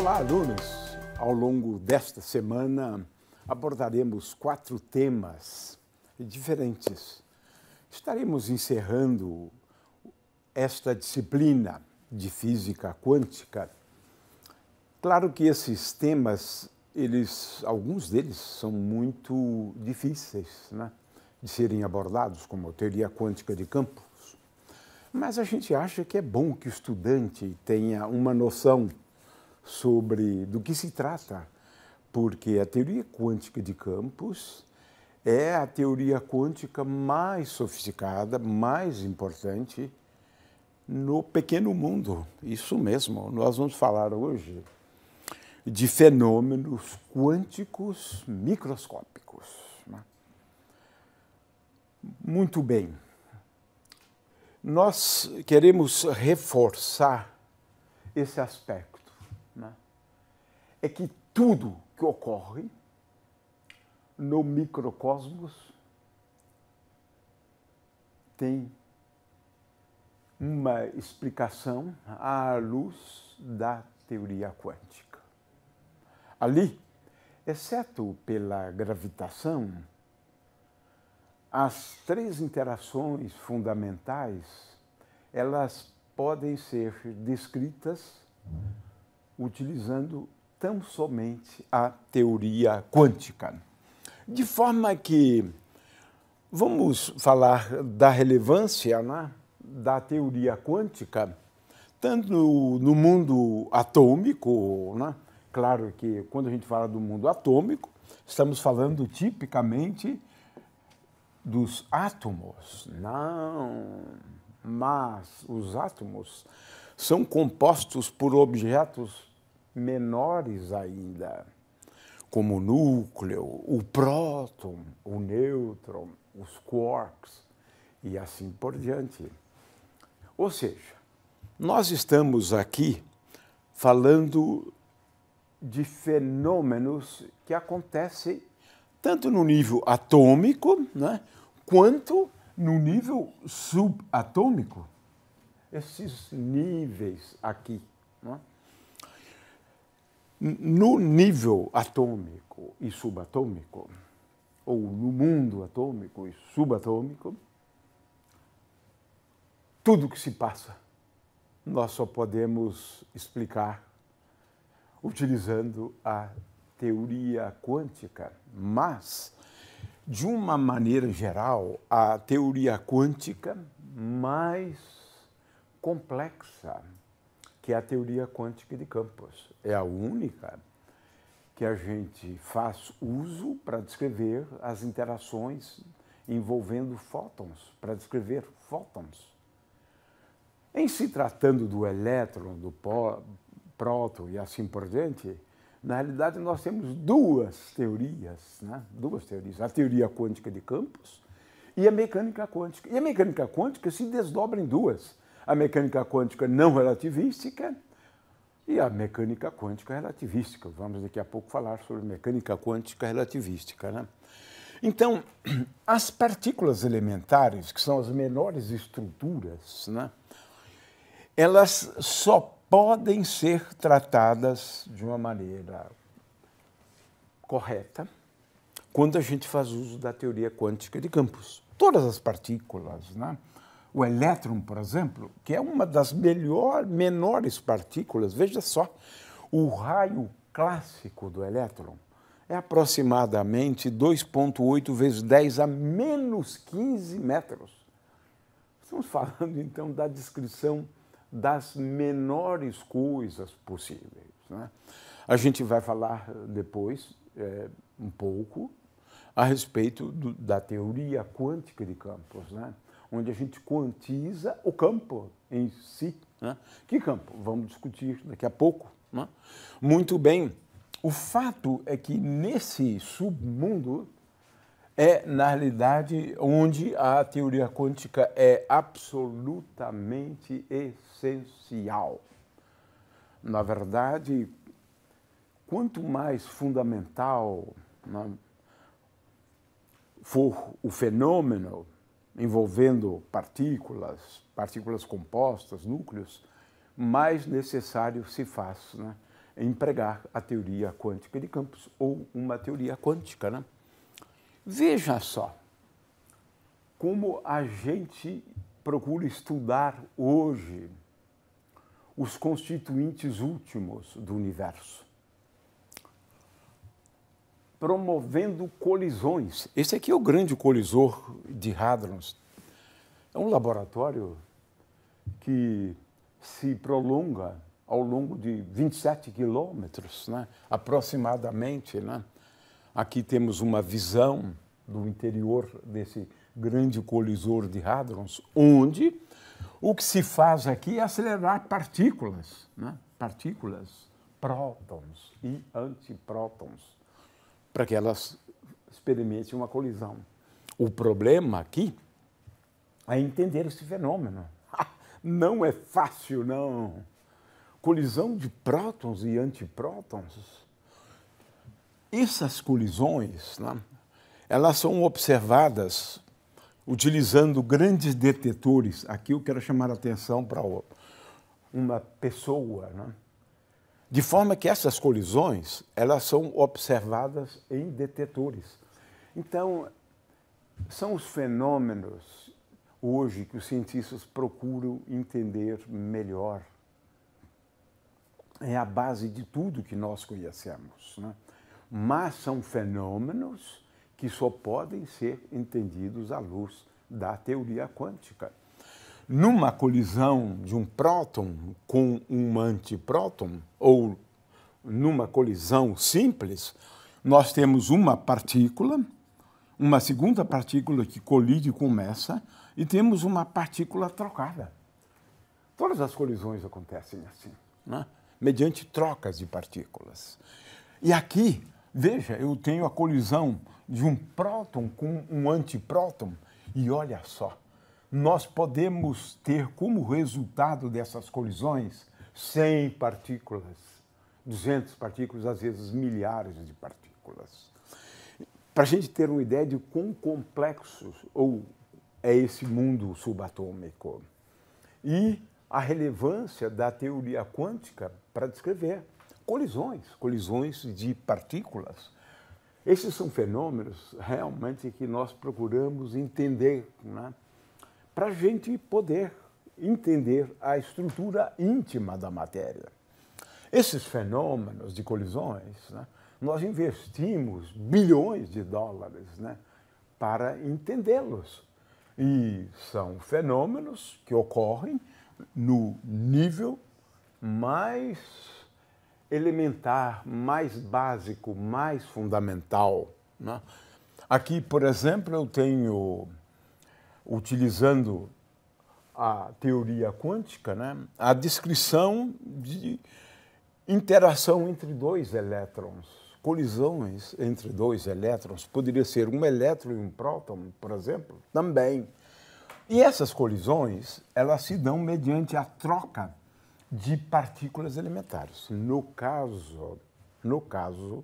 Olá, alunos! Ao longo desta semana abordaremos quatro temas diferentes. Estaremos encerrando esta disciplina de física quântica. Claro que esses temas, eles, alguns deles são muito difíceis né, de serem abordados, como a teoria quântica de campos. Mas a gente acha que é bom que o estudante tenha uma noção sobre do que se trata, porque a teoria quântica de campos é a teoria quântica mais sofisticada, mais importante no pequeno mundo. Isso mesmo, nós vamos falar hoje de fenômenos quânticos microscópicos. Né? Muito bem. Nós queremos reforçar esse aspecto é que tudo que ocorre no microcosmos tem uma explicação à luz da teoria quântica. Ali, exceto pela gravitação, as três interações fundamentais, elas podem ser descritas utilizando tão somente a teoria quântica. De forma que vamos falar da relevância né, da teoria quântica, tanto no, no mundo atômico, né, claro que quando a gente fala do mundo atômico, estamos falando tipicamente dos átomos. Não, mas os átomos são compostos por objetos menores ainda, como o núcleo, o próton, o nêutron, os quarks e assim por diante. Ou seja, nós estamos aqui falando de fenômenos que acontecem tanto no nível atômico né, quanto no nível subatômico. Esses níveis aqui. Né? No nível atômico e subatômico, ou no mundo atômico e subatômico, tudo que se passa nós só podemos explicar utilizando a teoria quântica, mas de uma maneira geral, a teoria quântica mais complexa que é a teoria quântica de campos. É a única que a gente faz uso para descrever as interações envolvendo fótons, para descrever fótons. Em se tratando do elétron, do próton e assim por diante, na realidade nós temos duas teorias, né? duas teorias, a teoria quântica de campos e a mecânica quântica. E a mecânica quântica se desdobra em duas a mecânica quântica não relativística e a mecânica quântica relativística. Vamos daqui a pouco falar sobre mecânica quântica relativística. Né? Então, as partículas elementares, que são as menores estruturas, né, elas só podem ser tratadas de uma maneira correta quando a gente faz uso da teoria quântica de campos. Todas as partículas, né? o elétron, por exemplo, que é uma das melhor, menores partículas, veja só, o raio clássico do elétron é aproximadamente 2,8 vezes 10 a menos 15 metros. Estamos falando, então, da descrição das menores coisas possíveis. Né? A gente vai falar depois é, um pouco a respeito do, da teoria quântica de campos. Né? onde a gente quantiza o campo em si. Né? Que campo? Vamos discutir daqui a pouco. Né? Muito bem. O fato é que nesse submundo é, na realidade, onde a teoria quântica é absolutamente essencial. Na verdade, quanto mais fundamental né, for o fenômeno, envolvendo partículas, partículas compostas, núcleos, mais necessário se faz né, empregar a teoria quântica de campos ou uma teoria quântica. Né? Veja só como a gente procura estudar hoje os constituintes últimos do universo promovendo colisões. Esse aqui é o grande colisor de Hadrons. É um laboratório que se prolonga ao longo de 27 quilômetros, né? aproximadamente. Né? Aqui temos uma visão do interior desse grande colisor de Hadrons, onde o que se faz aqui é acelerar partículas, né? partículas, prótons e antiprótons para que elas experimentem uma colisão. O problema aqui é entender esse fenômeno. Não é fácil, não. Colisão de prótons e antiprótons. Essas colisões, né, elas são observadas utilizando grandes detetores. Aqui eu quero chamar a atenção para uma pessoa, né? De forma que essas colisões, elas são observadas em detetores. Então, são os fenômenos hoje que os cientistas procuram entender melhor. É a base de tudo que nós conhecemos. Né? Mas são fenômenos que só podem ser entendidos à luz da teoria quântica numa colisão de um próton com um antipróton, ou numa colisão simples, nós temos uma partícula, uma segunda partícula que colide com essa, e temos uma partícula trocada. Todas as colisões acontecem assim, né? mediante trocas de partículas. E aqui, veja, eu tenho a colisão de um próton com um antipróton, e olha só, nós podemos ter como resultado dessas colisões 100 partículas, 200 partículas, às vezes milhares de partículas. Para a gente ter uma ideia de quão complexo ou é esse mundo subatômico e a relevância da teoria quântica para descrever colisões, colisões de partículas. Esses são fenômenos realmente que nós procuramos entender. Né? para a gente poder entender a estrutura íntima da matéria. Esses fenômenos de colisões, né, nós investimos bilhões de dólares né, para entendê-los. E são fenômenos que ocorrem no nível mais elementar, mais básico, mais fundamental. Né? Aqui, por exemplo, eu tenho utilizando a teoria quântica, né, a descrição de interação entre dois elétrons, colisões entre dois elétrons, poderia ser um elétron e um próton, por exemplo, também. E essas colisões, elas se dão mediante a troca de partículas elementares. No caso, no caso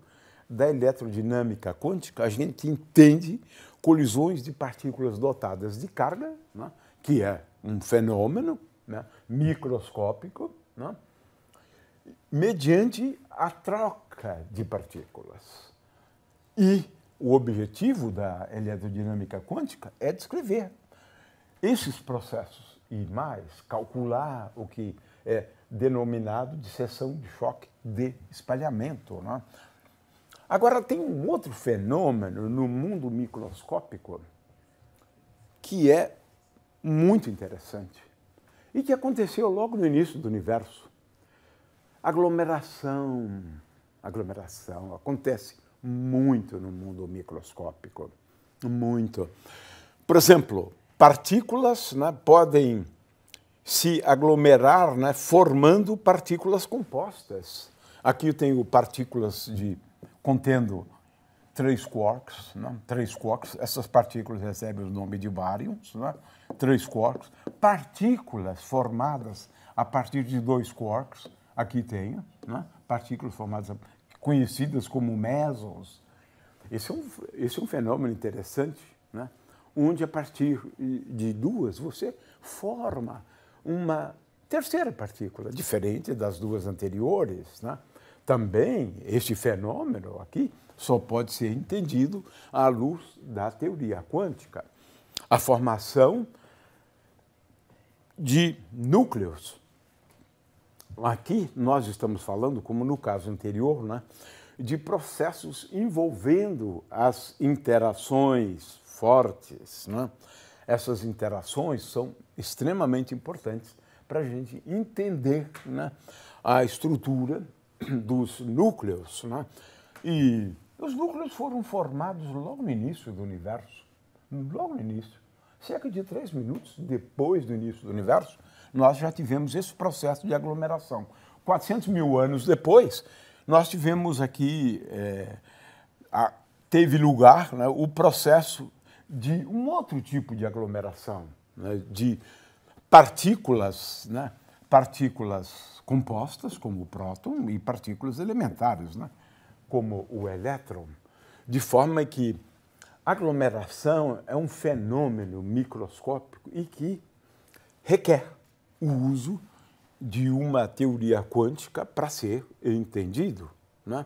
da eletrodinâmica quântica, a gente entende colisões de partículas dotadas de carga, né, que é um fenômeno né, microscópico, né, mediante a troca de partículas. E o objetivo da eletrodinâmica quântica é descrever esses processos e mais, calcular o que é denominado de seção de choque de espalhamento. Né? Agora, tem um outro fenômeno no mundo microscópico que é muito interessante e que aconteceu logo no início do universo. Aglomeração. Aglomeração acontece muito no mundo microscópico. Muito. Por exemplo, partículas né, podem se aglomerar né, formando partículas compostas. Aqui eu tenho partículas de contendo três quarks, né? três quarks, essas partículas recebem o nome de baryons, né? três quarks, partículas formadas a partir de dois quarks, aqui tem, né? partículas formadas conhecidas como mesons. Esse é um, esse é um fenômeno interessante, né? onde a partir de duas você forma uma terceira partícula, diferente das duas anteriores, né? Também este fenômeno aqui só pode ser entendido à luz da teoria quântica. A formação de núcleos. Aqui nós estamos falando, como no caso anterior, né, de processos envolvendo as interações fortes. Né? Essas interações são extremamente importantes para a gente entender né, a estrutura dos núcleos, né? e os núcleos foram formados logo no início do universo, logo no início. Cerca de três minutos depois do início do universo, nós já tivemos esse processo de aglomeração. 400 mil anos depois, nós tivemos aqui, é, a, teve lugar né, o processo de um outro tipo de aglomeração, né, de partículas, né, partículas compostas, como o próton, e partículas elementares, né? como o elétron, de forma que aglomeração é um fenômeno microscópico e que requer o uso de uma teoria quântica para ser entendido. Né?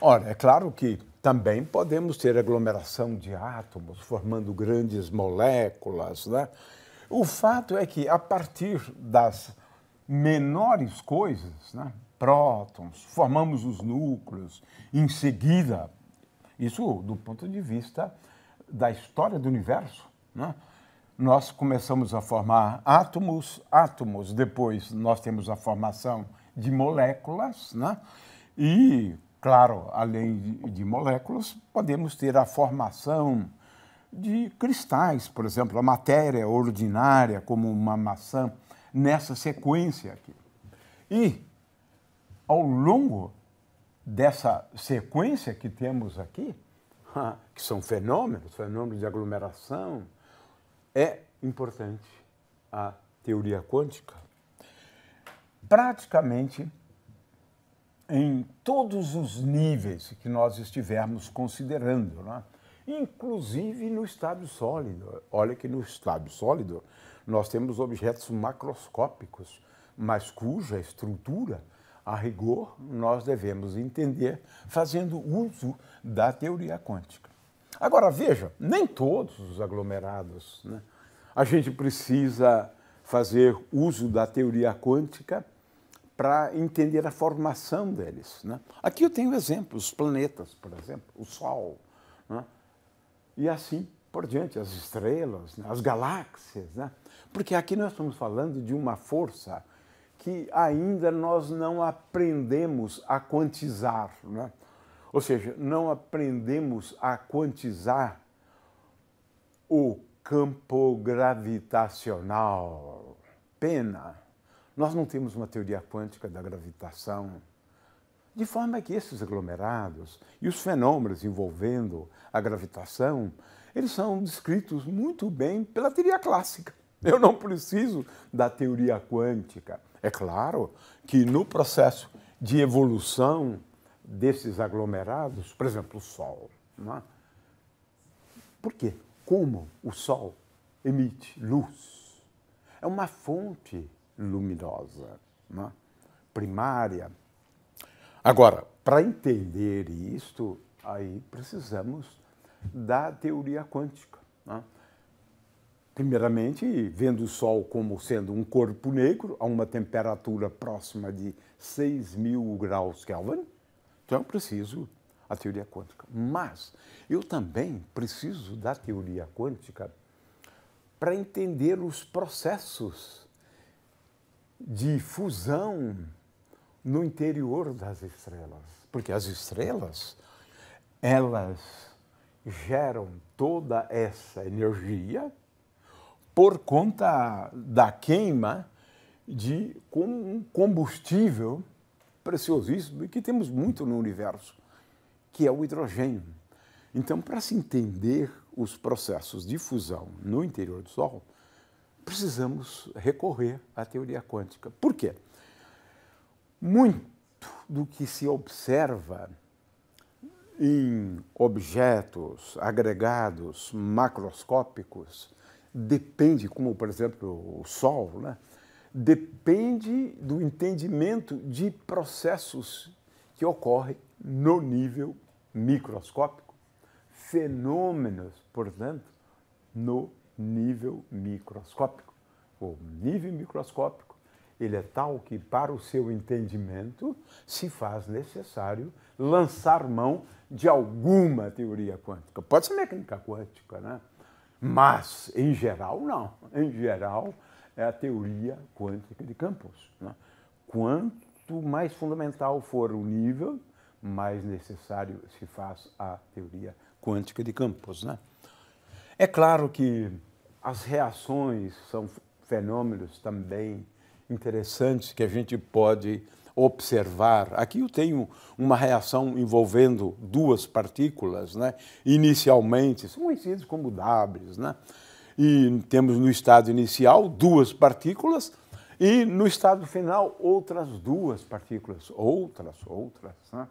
Ora, é claro que também podemos ter aglomeração de átomos formando grandes moléculas. Né? O fato é que, a partir das menores coisas, né? prótons, formamos os núcleos, em seguida, isso do ponto de vista da história do universo, né? nós começamos a formar átomos, átomos, depois nós temos a formação de moléculas, né? e, claro, além de moléculas, podemos ter a formação de cristais, por exemplo, a matéria ordinária, como uma maçã nessa sequência aqui. E, ao longo dessa sequência que temos aqui, que são fenômenos, fenômenos de aglomeração, é importante a teoria quântica. Praticamente em todos os níveis que nós estivermos considerando, né? inclusive no estado sólido. Olha que no estado sólido nós temos objetos macroscópicos, mas cuja estrutura, a rigor, nós devemos entender fazendo uso da teoria quântica. Agora, veja, nem todos os aglomerados. Né? A gente precisa fazer uso da teoria quântica para entender a formação deles. Né? Aqui eu tenho exemplos, os planetas, por exemplo, o Sol. Né? E assim por diante, as estrelas, né? as galáxias, né? porque aqui nós estamos falando de uma força que ainda nós não aprendemos a quantizar, né? ou seja, não aprendemos a quantizar o campo gravitacional. Pena, nós não temos uma teoria quântica da gravitação. De forma que esses aglomerados e os fenômenos envolvendo a gravitação eles são descritos muito bem pela teoria clássica. Eu não preciso da teoria quântica. É claro que no processo de evolução desses aglomerados, por exemplo, o Sol, é? por quê? Como o Sol emite luz? É uma fonte luminosa, é? primária. Agora, para entender isto, aí precisamos da teoria quântica. Né? Primeiramente, vendo o Sol como sendo um corpo negro a uma temperatura próxima de 6 mil graus Kelvin, então eu preciso da teoria quântica. Mas eu também preciso da teoria quântica para entender os processos de fusão no interior das estrelas, porque as estrelas elas geram toda essa energia por conta da queima de um combustível preciosíssimo e que temos muito no universo, que é o hidrogênio. Então, para se entender os processos de fusão no interior do Sol, precisamos recorrer à teoria quântica. Por quê? Muito do que se observa em objetos agregados macroscópicos depende, como por exemplo o Sol, né? depende do entendimento de processos que ocorrem no nível microscópico, fenômenos, portanto, no nível microscópico. O nível microscópico ele é tal que, para o seu entendimento, se faz necessário lançar mão de alguma teoria quântica. Pode ser mecânica quântica, né? Mas, em geral, não. Em geral, é a teoria quântica de Campos. Né? Quanto mais fundamental for o nível, mais necessário se faz a teoria quântica de Campos. Né? É claro que as reações são fenômenos também interessantes que a gente pode observar. Aqui eu tenho uma reação envolvendo duas partículas, né? inicialmente, são conhecidas como Ws, né? e temos no estado inicial duas partículas e no estado final outras duas partículas, outras, outras. Né?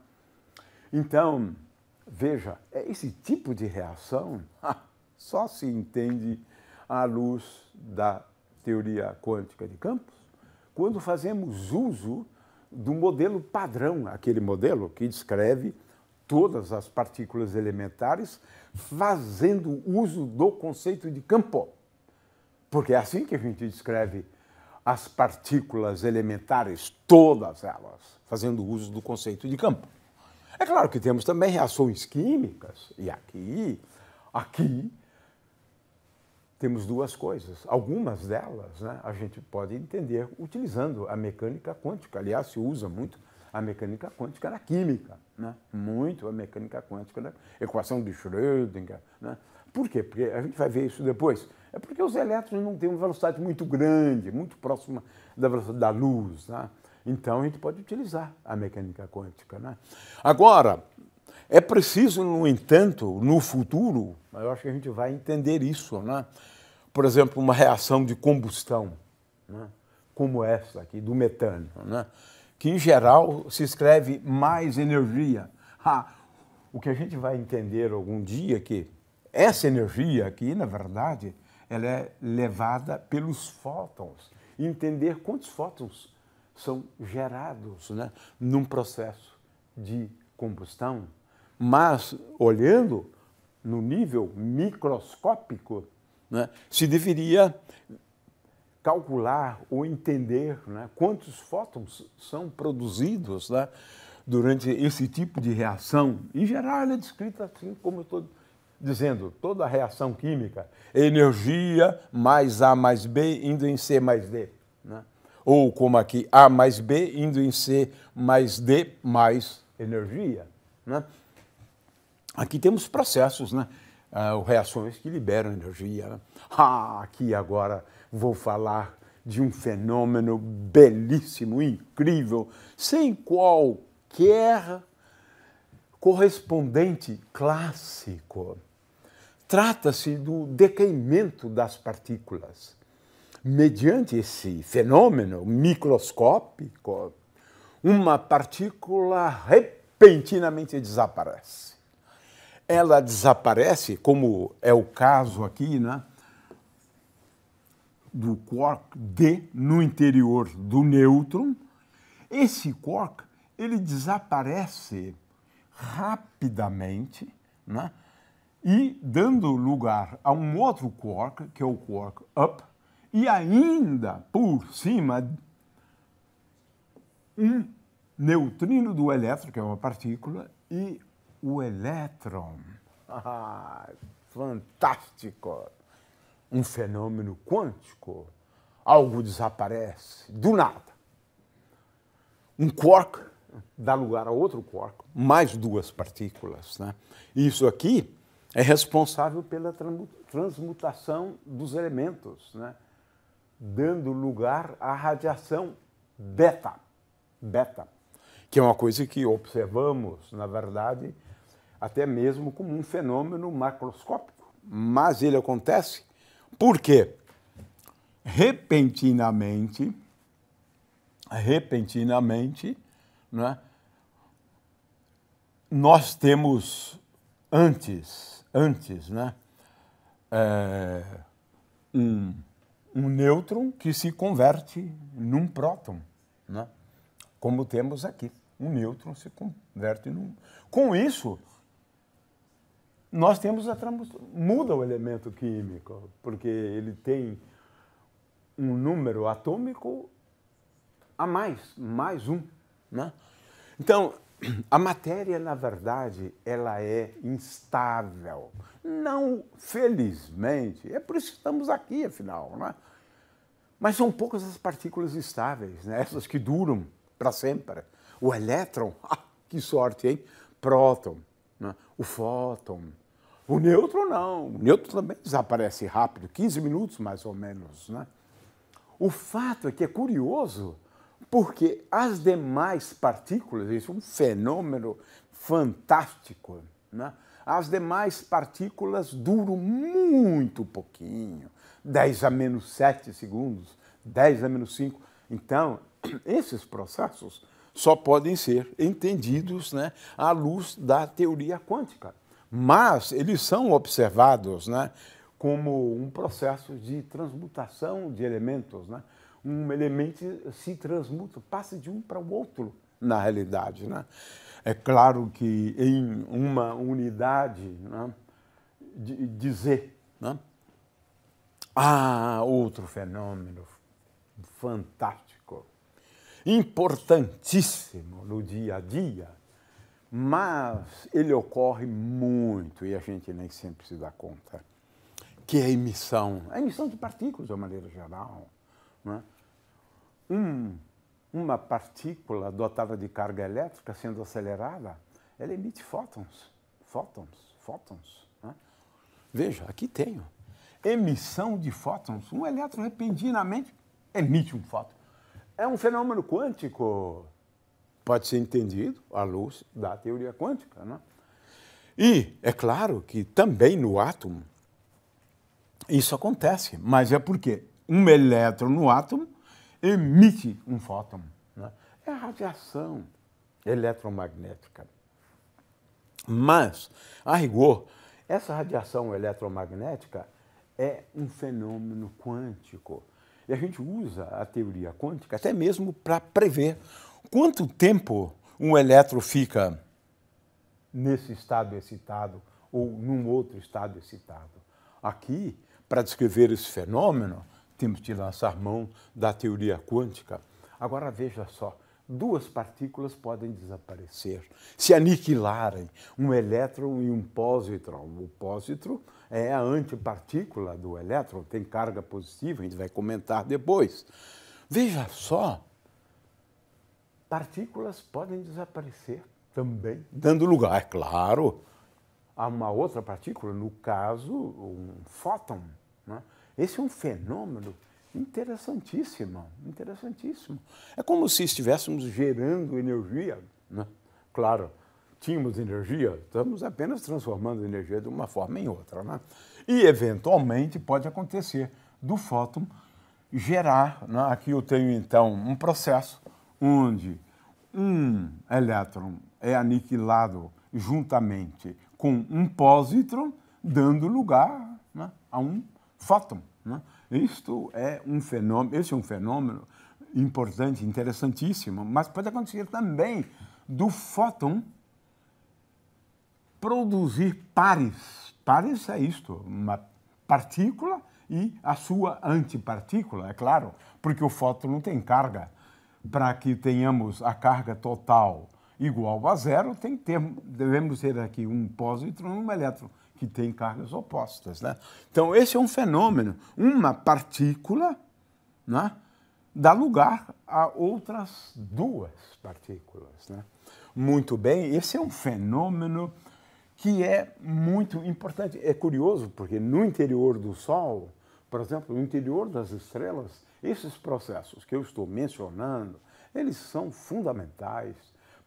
Então, veja, é esse tipo de reação só se entende à luz da teoria quântica de campos quando fazemos uso do modelo padrão, aquele modelo que descreve todas as partículas elementares, fazendo uso do conceito de campo. Porque é assim que a gente descreve as partículas elementares, todas elas, fazendo uso do conceito de campo. É claro que temos também reações químicas, e aqui, aqui temos duas coisas. Algumas delas né, a gente pode entender utilizando a mecânica quântica. Aliás, se usa muito a mecânica quântica na química, né? muito a mecânica quântica na equação de Schrödinger. Né? Por quê? Porque a gente vai ver isso depois. É porque os elétrons não têm uma velocidade muito grande, muito próxima da velocidade da luz. Né? Então a gente pode utilizar a mecânica quântica. Né? Agora, é preciso, no entanto, no futuro, eu acho que a gente vai entender isso, né? por exemplo, uma reação de combustão, né? como essa aqui, do metano, né? que em geral se escreve mais energia. Ah, o que a gente vai entender algum dia é que essa energia aqui, na verdade, ela é levada pelos fótons. Entender quantos fótons são gerados né, num processo de combustão mas, olhando no nível microscópico, né, se deveria calcular ou entender né, quantos fótons são produzidos né, durante esse tipo de reação. Em geral, ela é descrita assim, como eu estou dizendo, toda reação química, energia mais A mais B indo em C mais D. Né? Ou como aqui, A mais B indo em C mais D mais energia. Né? Aqui temos processos, né? Ah, reações que liberam energia. Né? Ah, aqui agora vou falar de um fenômeno belíssimo, incrível, sem qualquer correspondente clássico. Trata-se do decaimento das partículas. Mediante esse fenômeno microscópico, uma partícula repentinamente desaparece ela desaparece, como é o caso aqui, né? do quark D no interior do nêutron, esse quark ele desaparece rapidamente né? e dando lugar a um outro quark, que é o quark up, e ainda por cima um neutrino do elétron, que é uma partícula, e o elétron. Ah, fantástico! Um fenômeno quântico. Algo desaparece do nada. Um quark dá lugar a outro quark, mais duas partículas. Né? Isso aqui é responsável pela transmutação dos elementos, né? dando lugar à radiação beta, beta, que é uma coisa que observamos, na verdade, até mesmo como um fenômeno macroscópico. Mas ele acontece porque, repentinamente, repentinamente, é? nós temos antes, antes, né, é, um, um nêutron que se converte num próton, né, como temos aqui. Um nêutron se converte num... Com isso, nós temos a muda o elemento químico, porque ele tem um número atômico a mais, mais um. Né? Então, a matéria, na verdade, ela é instável. Não, felizmente, é por isso que estamos aqui, afinal. Né? Mas são poucas as partículas estáveis, né? essas que duram para sempre. O elétron, ah, que sorte, hein? Próton, né? o fóton, o neutro não. O neutro também desaparece rápido, 15 minutos mais ou menos. Né? O fato é que é curioso, porque as demais partículas, isso é um fenômeno fantástico, né? as demais partículas duram muito pouquinho, 10 a menos 7 segundos, 10 a menos 5. Então, esses processos só podem ser entendidos né, à luz da teoria quântica mas eles são observados né, como um processo de transmutação de elementos. Né? Um elemento se transmuta, passa de um para o outro, na realidade. Né? É claro que em uma unidade, né, de dizer né, ah, outro fenômeno fantástico, importantíssimo no dia a dia, mas ele ocorre muito, e a gente nem sempre se dá conta, que é a emissão, a é emissão de partículas de uma maneira geral. Né? Um, uma partícula dotada de carga elétrica sendo acelerada, ela emite fótons, fótons, fótons. Né? Veja, aqui tenho. Emissão de fótons. Um elétron repentinamente emite um fóton. É um fenômeno quântico pode ser entendido à luz da teoria quântica. Né? E é claro que também no átomo isso acontece, mas é porque um elétron no átomo emite um fóton. Né? É a radiação eletromagnética. Mas, a rigor, essa radiação eletromagnética é um fenômeno quântico. E a gente usa a teoria quântica até mesmo para prever Quanto tempo um elétron fica nesse estado excitado ou num outro estado excitado? Aqui, para descrever esse fenômeno, temos de lançar mão da teoria quântica. Agora veja só, duas partículas podem desaparecer, se aniquilarem, um elétron e um pósitron. O pósitron é a antipartícula do elétron, tem carga positiva, a gente vai comentar depois. Veja só partículas podem desaparecer também. Dando lugar, é claro. A uma outra partícula, no caso, um fóton. Né? Esse é um fenômeno interessantíssimo, interessantíssimo. É como se estivéssemos gerando energia. Né? Claro, tínhamos energia, estamos apenas transformando energia de uma forma em outra. Né? E, eventualmente, pode acontecer do fóton gerar, né? aqui eu tenho, então, um processo onde um elétron é aniquilado juntamente com um pósitron, dando lugar né, a um fóton. Né? Isto é um fenômeno, esse é um fenômeno importante, interessantíssimo, mas pode acontecer também do fóton produzir pares. Pares é isto, uma partícula e a sua antipartícula, é claro, porque o fóton não tem carga para que tenhamos a carga total igual a zero, tem que ter, devemos ter aqui um pósitron e um elétron, que têm cargas opostas. Né? Então, esse é um fenômeno. Uma partícula né, dá lugar a outras duas partículas. Né? Muito bem, esse é um fenômeno que é muito importante. É curioso, porque no interior do Sol, por exemplo, no interior das estrelas, esses processos que eu estou mencionando, eles são fundamentais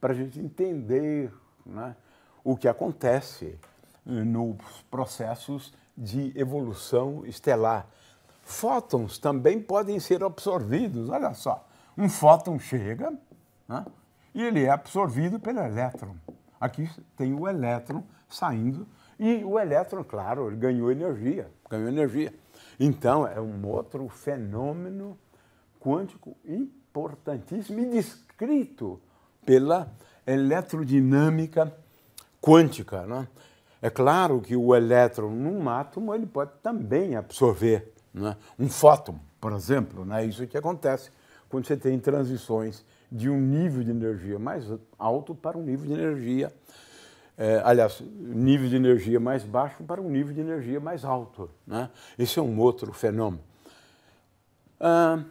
para a gente entender né, o que acontece eh, nos processos de evolução estelar. Fótons também podem ser absorvidos. Olha só, um fóton chega né, e ele é absorvido pelo elétron. Aqui tem o elétron saindo e o elétron, claro, ele ganhou energia, ganhou energia. Então, é um outro fenômeno quântico importantíssimo e descrito pela eletrodinâmica quântica. Né? É claro que o elétron num átomo ele pode também absorver né? um fóton, por exemplo. Né? É isso que acontece quando você tem transições de um nível de energia mais alto para um nível de energia é, aliás, nível de energia mais baixo para um nível de energia mais alto. Né? Esse é um outro fenômeno. Ah,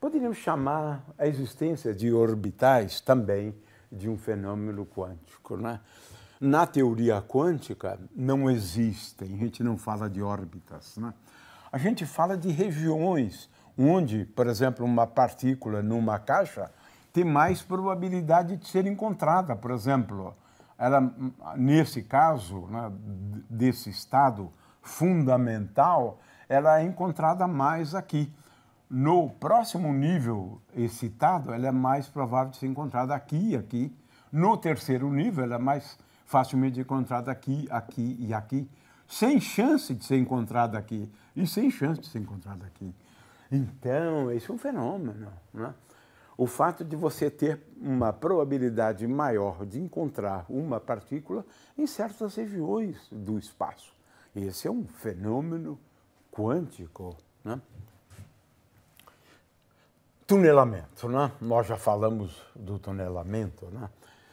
poderíamos chamar a existência de orbitais também de um fenômeno quântico. Né? Na teoria quântica, não existem, a gente não fala de órbitas. Né? A gente fala de regiões onde, por exemplo, uma partícula numa caixa tem mais probabilidade de ser encontrada, por exemplo, ela nesse caso, né, desse estado fundamental, ela é encontrada mais aqui. No próximo nível excitado, ela é mais provável de ser encontrada aqui e aqui. No terceiro nível, ela é mais facilmente encontrada aqui, aqui e aqui, sem chance de ser encontrada aqui e sem chance de ser encontrada aqui. Então, esse é um fenômeno. Né? o fato de você ter uma probabilidade maior de encontrar uma partícula em certas regiões do espaço. Esse é um fenômeno quântico. Né? Tunelamento. Né? Nós já falamos do tunelamento. Né?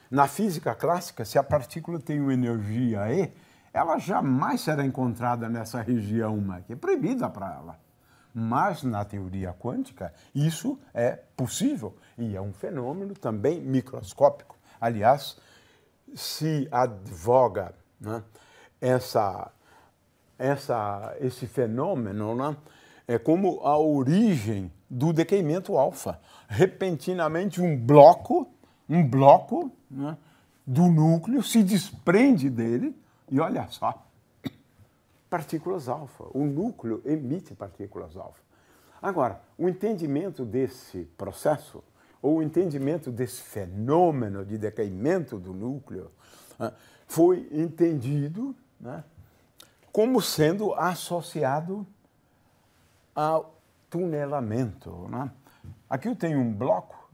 Na física clássica, se a partícula tem uma energia E, ela jamais será encontrada nessa região, que é proibida para ela mas na teoria quântica isso é possível e é um fenômeno também microscópico. Aliás, se advoga né, essa, essa, esse fenômeno né, é como a origem do decaimento alfa. Repentinamente um bloco, um bloco né, do núcleo se desprende dele e olha só, partículas alfa. O núcleo emite partículas alfa. Agora, o entendimento desse processo, ou o entendimento desse fenômeno de decaimento do núcleo, né, foi entendido né, como sendo associado ao tunelamento. Né? Aqui eu tenho um bloco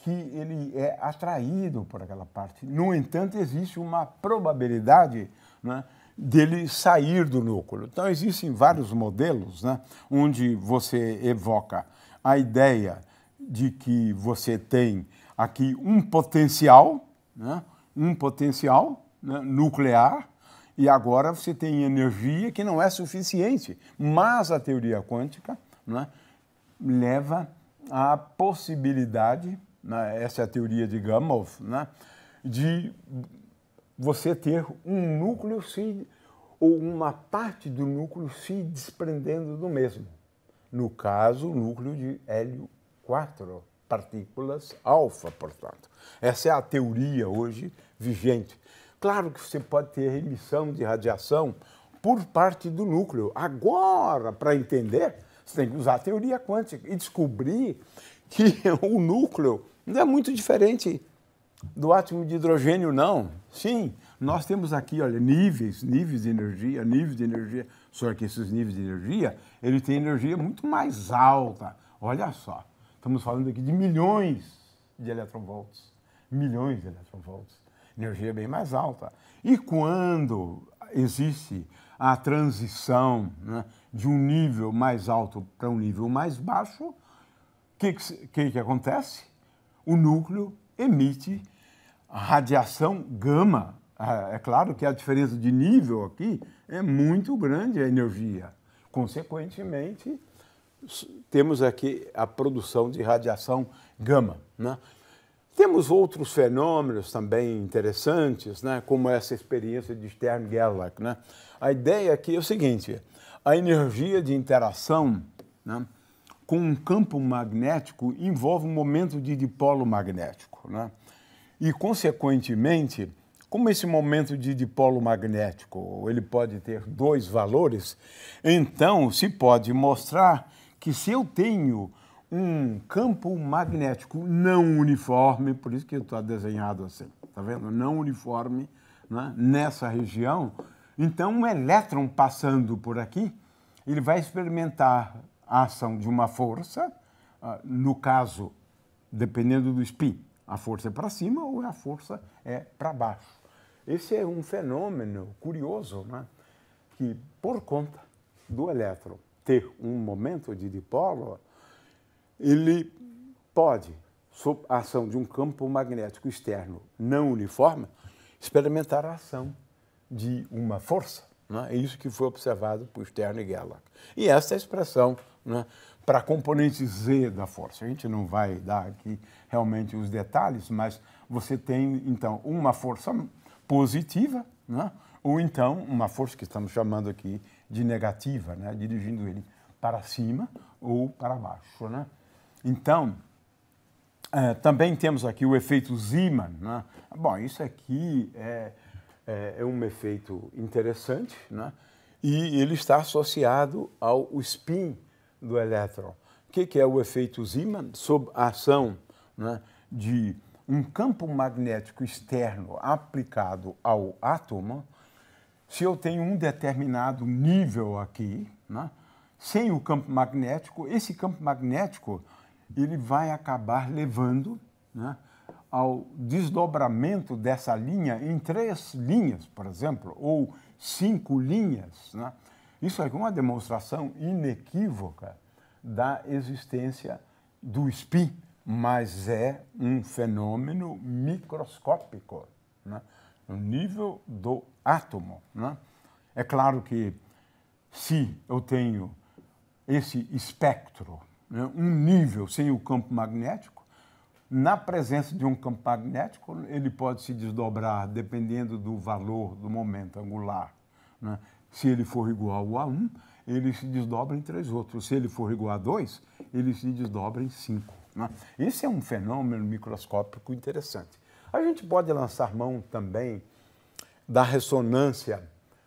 que ele é atraído por aquela parte. No entanto, existe uma probabilidade né, dele sair do núcleo. Então, existem vários modelos né, onde você evoca a ideia de que você tem aqui um potencial, né, um potencial né, nuclear, e agora você tem energia que não é suficiente. Mas a teoria quântica né, leva à possibilidade, né, essa é a teoria de Gamow, né, de você ter um núcleo se ou uma parte do núcleo se desprendendo do mesmo. No caso, o núcleo de hélio 4, partículas alfa, portanto. Essa é a teoria hoje vigente. Claro que você pode ter emissão de radiação por parte do núcleo. Agora, para entender, você tem que usar a teoria quântica e descobrir que o núcleo não é muito diferente do átomo de hidrogênio, não. Sim, nós temos aqui, olha, níveis, níveis de energia, níveis de energia. Só que esses níveis de energia, ele tem energia muito mais alta. Olha só, estamos falando aqui de milhões de eletronvolts. Milhões de eletronvolts. Energia bem mais alta. E quando existe a transição né, de um nível mais alto para um nível mais baixo, o que que, que, que acontece? O núcleo emite radiação gama. Ah, é claro que a diferença de nível aqui é muito grande a energia. Consequentemente, temos aqui a produção de radiação gama. Né? Temos outros fenômenos também interessantes, né? como essa experiência de Stern-Gerlach. Né? A ideia aqui é o seguinte, a energia de interação né? com um campo magnético envolve um momento de dipolo magnético. Né? E, consequentemente, como esse momento de dipolo magnético ele pode ter dois valores, então se pode mostrar que se eu tenho um campo magnético não uniforme, por isso que está desenhado assim, tá vendo? Não uniforme né? nessa região, então um elétron passando por aqui, ele vai experimentar a ação de uma força, ah, no caso, dependendo do spin, a força é para cima ou a força é para baixo. Esse é um fenômeno curioso, né? que por conta do elétron ter um momento de dipolo, ele pode, sob a ação de um campo magnético externo não uniforme, experimentar a ação de uma força. Né? É isso que foi observado por Stern e Gerlach. E essa é a expressão né, para a componente Z da força. A gente não vai dar aqui realmente os detalhes, mas você tem então uma força positiva, né, ou então uma força que estamos chamando aqui de negativa, né, dirigindo ele para cima ou para baixo. Né? Então, é, também temos aqui o efeito Zeeman. Né? Bom, isso aqui é, é, é, um efeito interessante né? e ele está associado ao spin do elétron. O que, que é o efeito Zeeman? Sob a ação né, de um campo magnético externo aplicado ao átomo, se eu tenho um determinado nível aqui, né, sem o campo magnético, esse campo magnético ele vai acabar levando né, ao desdobramento dessa linha em três linhas, por exemplo, ou cinco linhas, né, isso é uma demonstração inequívoca da existência do spin, mas é um fenômeno microscópico, né? no nível do átomo. Né? É claro que se eu tenho esse espectro, né, um nível sem o campo magnético, na presença de um campo magnético, ele pode se desdobrar dependendo do valor do momento angular. Né? Se ele for igual a um, ele se desdobra em três outros. Se ele for igual a dois, ele se desdobra em cinco. Né? Esse é um fenômeno microscópico interessante. A gente pode lançar mão também da ressonância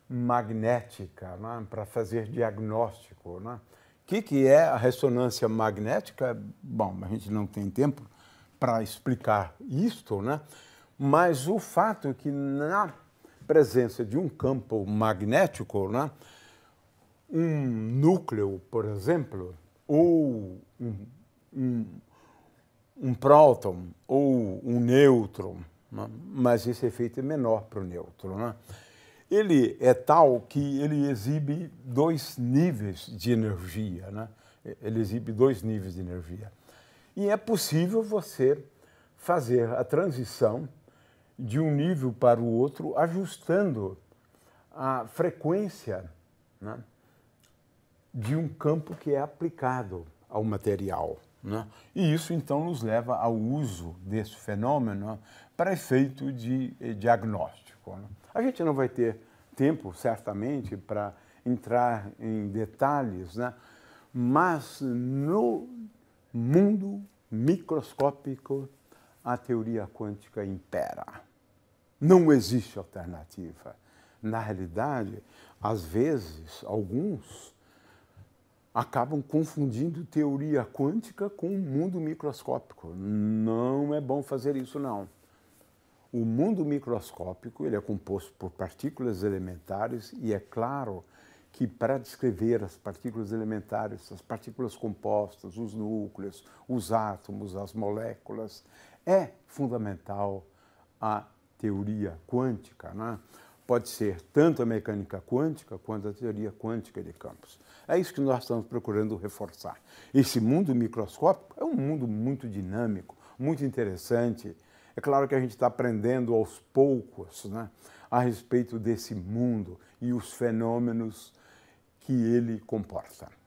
magnética né? para fazer diagnóstico. Né? O que, que é a ressonância magnética? Bom, a gente não tem tempo para explicar isto, né? mas o fato é que na presença de um campo magnético, né? um núcleo, por exemplo, ou um, um, um próton ou um nêutron, né? mas esse efeito é menor para o nêutron. Né? Ele é tal que ele exibe dois níveis de energia, né? ele exibe dois níveis de energia. E é possível você fazer a transição de um nível para o outro, ajustando a frequência né, de um campo que é aplicado ao material. Né? E isso, então, nos leva ao uso desse fenômeno para efeito de eh, diagnóstico. Né? A gente não vai ter tempo, certamente, para entrar em detalhes, né? mas no mundo microscópico a teoria quântica impera. Não existe alternativa. Na realidade, às vezes, alguns acabam confundindo teoria quântica com o mundo microscópico. Não é bom fazer isso, não. O mundo microscópico ele é composto por partículas elementares e é claro que para descrever as partículas elementares, as partículas compostas, os núcleos, os átomos, as moléculas, é fundamental a teoria quântica, né? pode ser tanto a mecânica quântica quanto a teoria quântica de campos. É isso que nós estamos procurando reforçar. Esse mundo microscópico é um mundo muito dinâmico, muito interessante. É claro que a gente está aprendendo aos poucos né, a respeito desse mundo e os fenômenos que ele comporta.